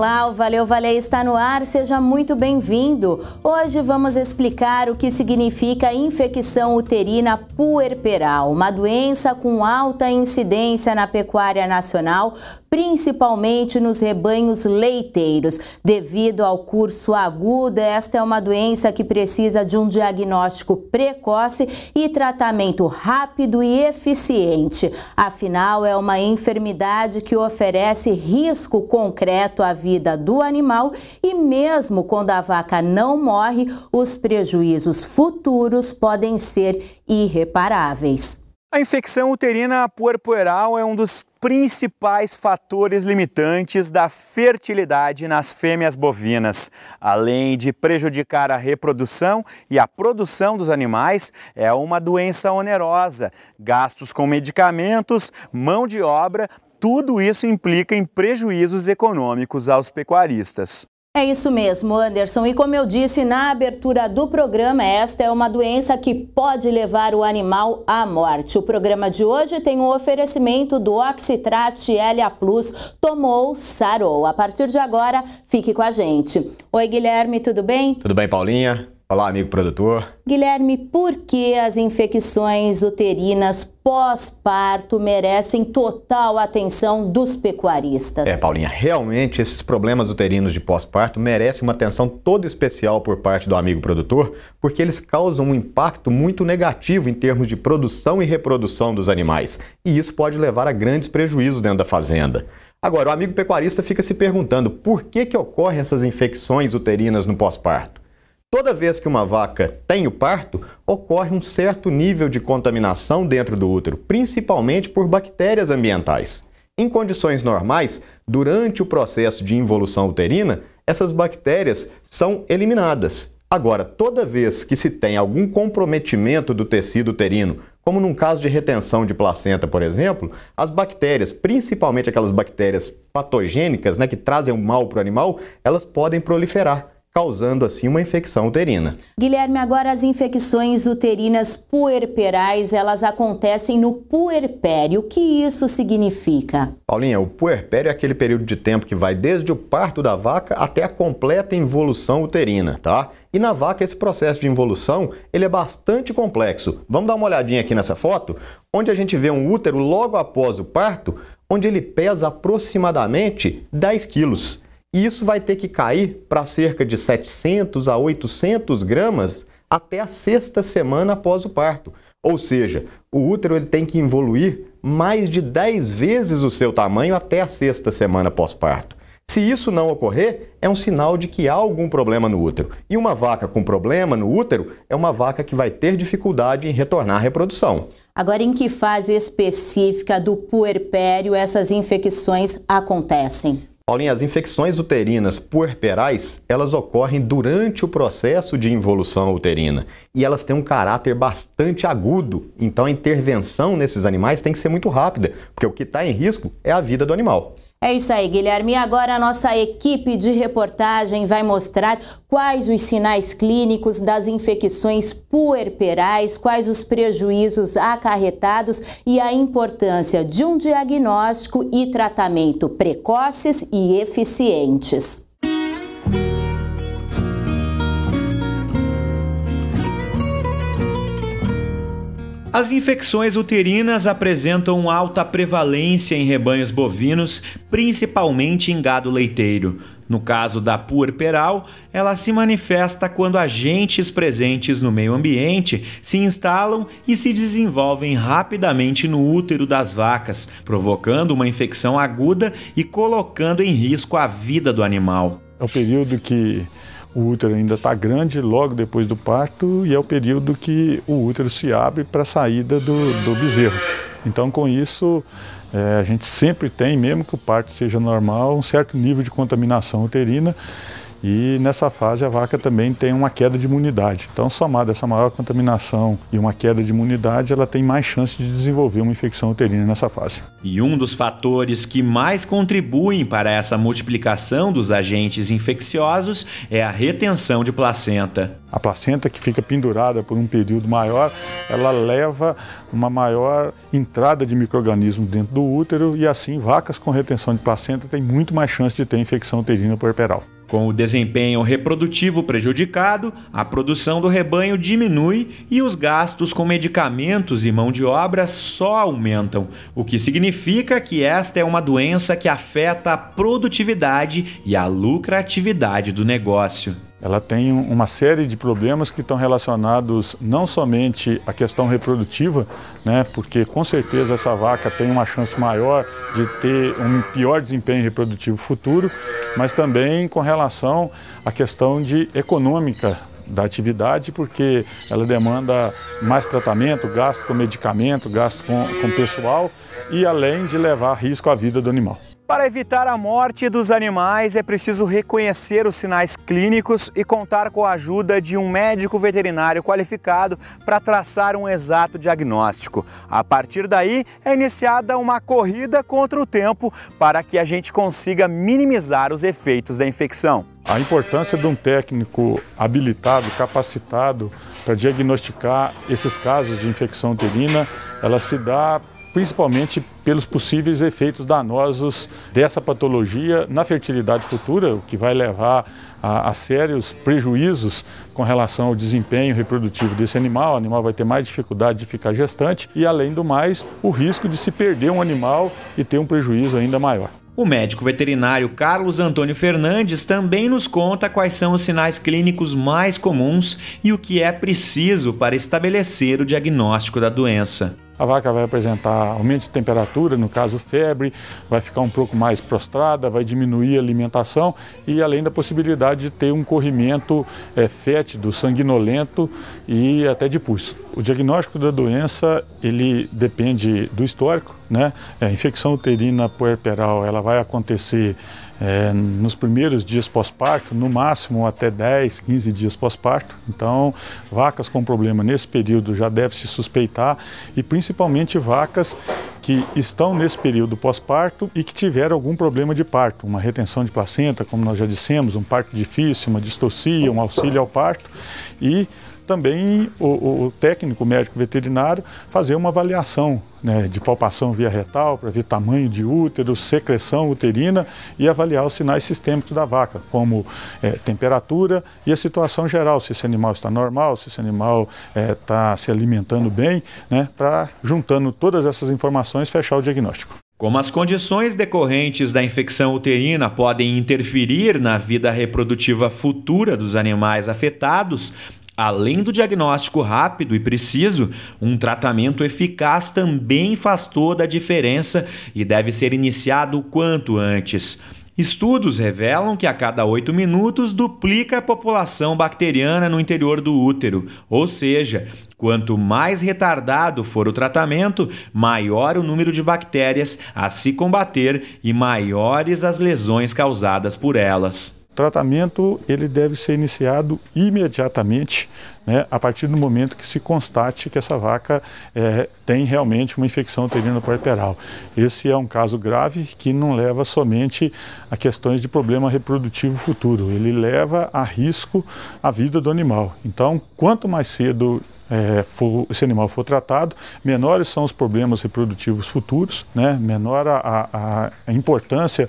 Olá, o Valeu Valeu está no ar, seja muito bem-vindo. Hoje vamos explicar o que significa infecção uterina puerperal, uma doença com alta incidência na pecuária nacional, principalmente nos rebanhos leiteiros. Devido ao curso agudo, esta é uma doença que precisa de um diagnóstico precoce e tratamento rápido e eficiente. Afinal, é uma enfermidade que oferece risco concreto à vida vida do animal e, mesmo quando a vaca não morre, os prejuízos futuros podem ser irreparáveis. A infecção uterina puerperal é um dos principais fatores limitantes da fertilidade nas fêmeas bovinas. Além de prejudicar a reprodução e a produção dos animais, é uma doença onerosa. Gastos com medicamentos, mão de obra tudo isso implica em prejuízos econômicos aos pecuaristas. É isso mesmo, Anderson. E como eu disse na abertura do programa, esta é uma doença que pode levar o animal à morte. O programa de hoje tem um oferecimento do Oxitrat LA Plus. Tomou, sarou. A partir de agora, fique com a gente. Oi, Guilherme, tudo bem? Tudo bem, Paulinha? Olá, amigo produtor. Guilherme, por que as infecções uterinas pós-parto merecem total atenção dos pecuaristas? É, Paulinha, realmente esses problemas uterinos de pós-parto merecem uma atenção toda especial por parte do amigo produtor, porque eles causam um impacto muito negativo em termos de produção e reprodução dos animais, e isso pode levar a grandes prejuízos dentro da fazenda. Agora, o amigo pecuarista fica se perguntando por que, que ocorrem essas infecções uterinas no pós-parto. Toda vez que uma vaca tem o parto, ocorre um certo nível de contaminação dentro do útero, principalmente por bactérias ambientais. Em condições normais, durante o processo de involução uterina, essas bactérias são eliminadas. Agora, toda vez que se tem algum comprometimento do tecido uterino, como num caso de retenção de placenta, por exemplo, as bactérias, principalmente aquelas bactérias patogênicas né, que trazem o mal para o animal, elas podem proliferar causando assim uma infecção uterina. Guilherme, agora as infecções uterinas puerperais, elas acontecem no puerpério. O que isso significa? Paulinha, o puerpério é aquele período de tempo que vai desde o parto da vaca até a completa involução uterina, tá? E na vaca esse processo de involução, ele é bastante complexo. Vamos dar uma olhadinha aqui nessa foto, onde a gente vê um útero logo após o parto, onde ele pesa aproximadamente 10 quilos e isso vai ter que cair para cerca de 700 a 800 gramas até a sexta semana após o parto. Ou seja, o útero ele tem que evoluir mais de 10 vezes o seu tamanho até a sexta semana pós-parto. Se isso não ocorrer, é um sinal de que há algum problema no útero. E uma vaca com problema no útero é uma vaca que vai ter dificuldade em retornar à reprodução. Agora, em que fase específica do puerpério essas infecções acontecem? Paulinha, as infecções uterinas puerperais, elas ocorrem durante o processo de involução uterina e elas têm um caráter bastante agudo. Então a intervenção nesses animais tem que ser muito rápida, porque o que está em risco é a vida do animal. É isso aí, Guilherme. E agora a nossa equipe de reportagem vai mostrar quais os sinais clínicos das infecções puerperais, quais os prejuízos acarretados e a importância de um diagnóstico e tratamento precoces e eficientes. As infecções uterinas apresentam alta prevalência em rebanhos bovinos, principalmente em gado leiteiro. No caso da puerperal, ela se manifesta quando agentes presentes no meio ambiente se instalam e se desenvolvem rapidamente no útero das vacas, provocando uma infecção aguda e colocando em risco a vida do animal. É o período que o útero ainda está grande logo depois do parto e é o período que o útero se abre para a saída do, do bezerro. Então, com isso, é, a gente sempre tem, mesmo que o parto seja normal, um certo nível de contaminação uterina e nessa fase a vaca também tem uma queda de imunidade. Então, somada essa maior contaminação e uma queda de imunidade, ela tem mais chance de desenvolver uma infecção uterina nessa fase. E um dos fatores que mais contribuem para essa multiplicação dos agentes infecciosos é a retenção de placenta. A placenta que fica pendurada por um período maior, ela leva uma maior entrada de microorganismos dentro do útero e assim vacas com retenção de placenta têm muito mais chance de ter infecção uterina puerperal. Com o desempenho reprodutivo prejudicado, a produção do rebanho diminui e os gastos com medicamentos e mão de obra só aumentam, o que significa que esta é uma doença que afeta a produtividade e a lucratividade do negócio ela tem uma série de problemas que estão relacionados não somente à questão reprodutiva, né, porque com certeza essa vaca tem uma chance maior de ter um pior desempenho reprodutivo futuro, mas também com relação à questão de econômica da atividade, porque ela demanda mais tratamento, gasto com medicamento, gasto com, com pessoal e além de levar risco à vida do animal. Para evitar a morte dos animais, é preciso reconhecer os sinais clínicos e contar com a ajuda de um médico veterinário qualificado para traçar um exato diagnóstico. A partir daí, é iniciada uma corrida contra o tempo para que a gente consiga minimizar os efeitos da infecção. A importância de um técnico habilitado, capacitado para diagnosticar esses casos de infecção uterina, ela se dá principalmente pelos possíveis efeitos danosos dessa patologia na fertilidade futura, o que vai levar a, a, sérios prejuízos com relação ao desempenho reprodutivo desse animal. O animal vai ter mais dificuldade de ficar gestante e, além do mais, o risco de se perder um animal e ter um prejuízo ainda maior. O médico veterinário Carlos Antônio Fernandes também nos conta quais são os sinais clínicos mais comuns e o que é preciso para estabelecer o diagnóstico da doença a vaca vai apresentar aumento de temperatura, no caso febre, vai ficar um pouco mais prostrada, vai diminuir a alimentação e além da possibilidade de ter um corrimento é, fétido, sanguinolento e até de pus. O diagnóstico da doença, ele depende do histórico, né? É, a infecção uterina puerperal, ela vai acontecer é, nos primeiros dias pós-parto, no máximo até 10, 15 dias pós-parto. Então, vacas com problema nesse período já deve se suspeitar e principalmente vacas que estão nesse período pós-parto e que tiveram algum problema de parto, uma retenção de placenta, como nós já dissemos, um parto difícil, uma distocia, um auxílio ao parto e também o, o técnico médico veterinário fazer uma avaliação né, de palpação via retal para ver tamanho de útero, secreção uterina e avaliar os sinais sistêmicos da vaca, como é, temperatura e a situação geral, se esse animal está normal, se esse animal está é, tá se alimentando bem, né, para juntando todas essas informações fechar o diagnóstico. Como as condições decorrentes da infecção uterina podem interferir na vida reprodutiva futura dos animais afetados, Além do diagnóstico rápido e preciso, um tratamento eficaz também faz toda a diferença e deve ser iniciado o quanto antes. Estudos revelam que a cada oito minutos duplica a população bacteriana no interior do útero, ou seja, quanto mais retardado for o tratamento, maior o número de bactérias a se combater e maiores as lesões causadas por elas tratamento ele deve ser iniciado imediatamente, né, a partir do momento que se constate que essa vaca é, tem realmente uma infecção uterino-puerperal. Esse é um caso grave que não leva somente a questões de problema reprodutivo futuro, ele leva a risco a vida do animal. Então, quanto mais cedo é, for, esse animal for tratado, menores são os problemas reprodutivos futuros, né? menor a, a, a importância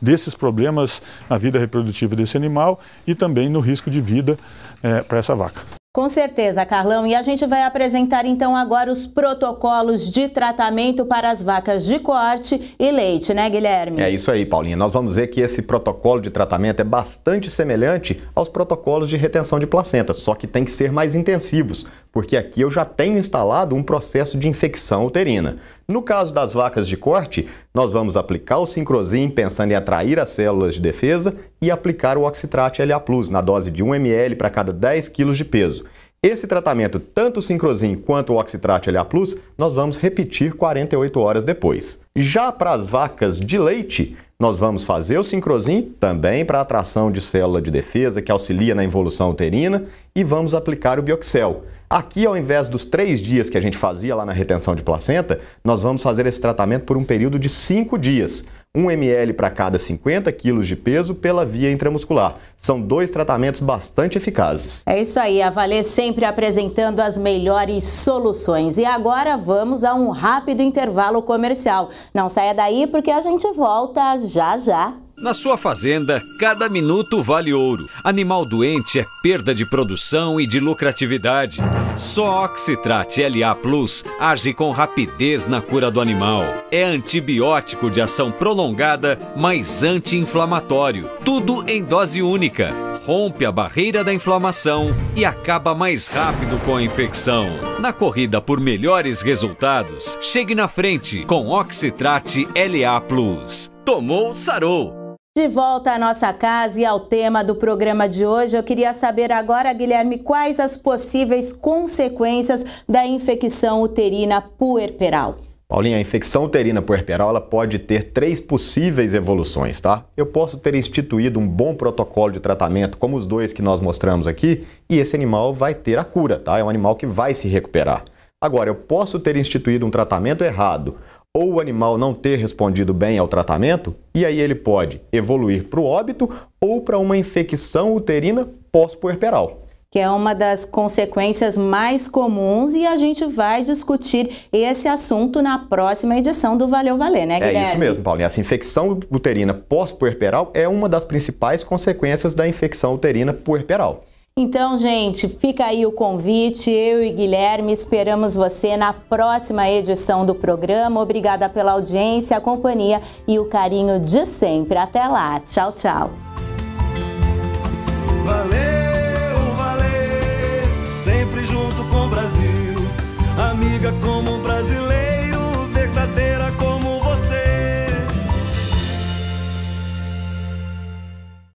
desses problemas na vida reprodutiva desse animal e também no risco de vida é, para essa vaca. Com certeza, Carlão. E a gente vai apresentar então agora os protocolos de tratamento para as vacas de corte e leite, né, Guilherme? É isso aí, Paulinha. Nós vamos ver que esse protocolo de tratamento é bastante semelhante aos protocolos de retenção de placenta, só que tem que ser mais intensivos, porque aqui eu já tenho instalado um processo de infecção uterina. No caso das vacas de corte, nós vamos aplicar o Sincrosim pensando em atrair as células de defesa e aplicar o Oxitrate LA+, na dose de 1 ml para cada 10 kg de peso. Esse tratamento, tanto o Sincrosim quanto o Oxitrate LA+, nós vamos repetir 48 horas depois. Já para as vacas de leite, nós vamos fazer o sincrosim também para atração de célula de defesa, que auxilia na involução uterina, e vamos aplicar o Bioxel. Aqui, ao invés dos três dias que a gente fazia lá na retenção de placenta, nós vamos fazer esse tratamento por um período de cinco dias. 1 ml para cada 50 quilos de peso pela via intramuscular. São dois tratamentos bastante eficazes. É isso aí, a Valer sempre apresentando as melhores soluções. E agora vamos a um rápido intervalo comercial. Não saia daí porque a gente volta já já. Na sua fazenda, cada minuto vale ouro. Animal doente é perda de produção e de lucratividade. Só Oxitrat LA Plus age com rapidez na cura do animal. É antibiótico de ação prolongada, mas anti-inflamatório. Tudo em dose única. Rompe a barreira da inflamação e acaba mais rápido com a infecção. Na corrida por melhores resultados, chegue na frente com Oxitrat LA Plus. Tomou, sarou! De volta à nossa casa e ao tema do programa de hoje, eu queria saber agora, Guilherme, quais as possíveis consequências da infecção uterina puerperal. Paulinha, a infecção uterina puerperal ela pode ter três possíveis evoluções, tá? Eu posso ter instituído um bom protocolo de tratamento, como os dois que nós mostramos aqui, e esse animal vai ter a cura, tá? É um animal que vai se recuperar. Agora, eu posso ter instituído um tratamento errado ou o animal não ter respondido bem ao tratamento, e aí ele pode evoluir para o óbito ou para uma infecção uterina pós-puerperal que é uma das consequências mais comuns e a gente vai discutir esse assunto na próxima edição do Valeu Valer, né, Guilherme? É isso mesmo, Paulinha. Essa infecção uterina pós-puerperal é uma das principais consequências da infecção uterina puerperal. Então, gente, fica aí o convite. Eu e Guilherme esperamos você na próxima edição do programa. Obrigada pela audiência, a companhia e o carinho de sempre. Até lá. Tchau, tchau. Valeu, valeu. Sempre junto com o Brasil. Amiga como um brasileiro.